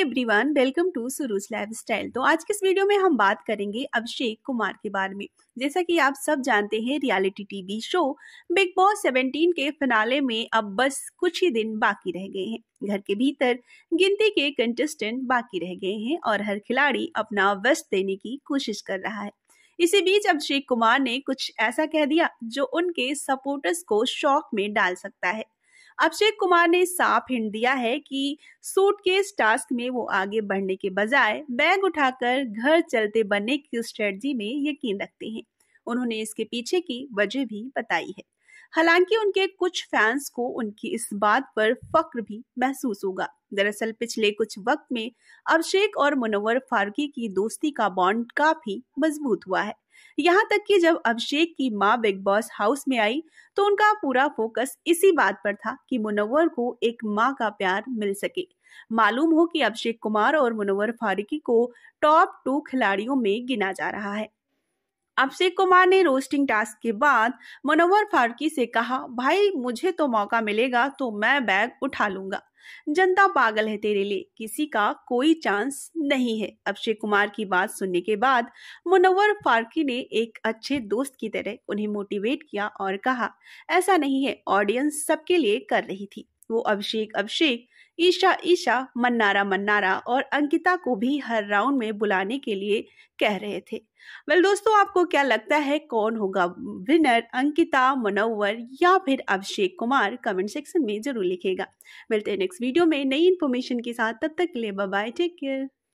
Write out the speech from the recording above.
everyone welcome to Suruj lifestyle तो आज के इस वीडियो में हम बात करेंगे अभिषेक कुमार के बारे में जैसा कि आप सब जानते हैं reality TV show Bigg Boss 17 के फिनाले में अब बस कुछ ही दिन बाकी रह गए हैं घर के भीतर गिनती के कंटेस्टेंट बाकी रह गए हैं और हर खिलाड़ी अपना वस्त देने की कोशिश कर रहा है इसी बीच अभिषेक कुमार ने कुछ ऐसा कह दिया जो उनके सपोर्टर्स को शौक में डाल सकता है अभिषेक कुमार ने साफ हिंट दिया है कि सूटकेस टास्क में वो आगे बढ़ने के बजाय बैग उठाकर घर चलते बनने की स्ट्रेटजी में यकीन रखते हैं उन्होंने इसके पीछे की वजह भी बताई है हालांकि उनके कुछ फैंस को उनकी इस बात पर फक्र भी महसूस होगा दरअसल पिछले कुछ वक्त में अभिषेक और मुनवर फारूकी की दोस्ती का बॉन्ड काफी मजबूत हुआ है यहाँ तक कि जब अभिषेक की माँ बिग बॉस हाउस में आई तो उनका पूरा फोकस इसी बात पर था कि मुनवर को एक माँ का प्यार मिल सके मालूम हो कि अभिषेक कुमार और मुनवर फारूकी को टॉप टू खिलाड़ियों में गिना जा रहा है अभिषेक कुमार ने रोस्टिंग टास्क के बाद मनोहर फारकी से कहा भाई मुझे तो मौका मिलेगा तो मैं बैग उठा लूंगा जनता पागल है तेरे लिए किसी का कोई चांस नहीं है अभिषेक कुमार की बात सुनने के बाद मुनवर फारकी ने एक अच्छे दोस्त की तरह उन्हें मोटिवेट किया और कहा ऐसा नहीं है ऑडियंस सबके लिए कर रही थी वो अभिषेक अभिषेक ईशा ईशा मन्नारा मन्नारा और अंकिता को भी हर राउंड में बुलाने के लिए कह रहे थे वेल well, दोस्तों आपको क्या लगता है कौन होगा विनर अंकिता मनोवर या फिर अभिषेक कुमार कमेंट सेक्शन में जरूर लिखेगा मिलते हैं नेक्स्ट वीडियो में नई इन्फॉर्मेशन के साथ तब तक के लिए बाय टेक केयर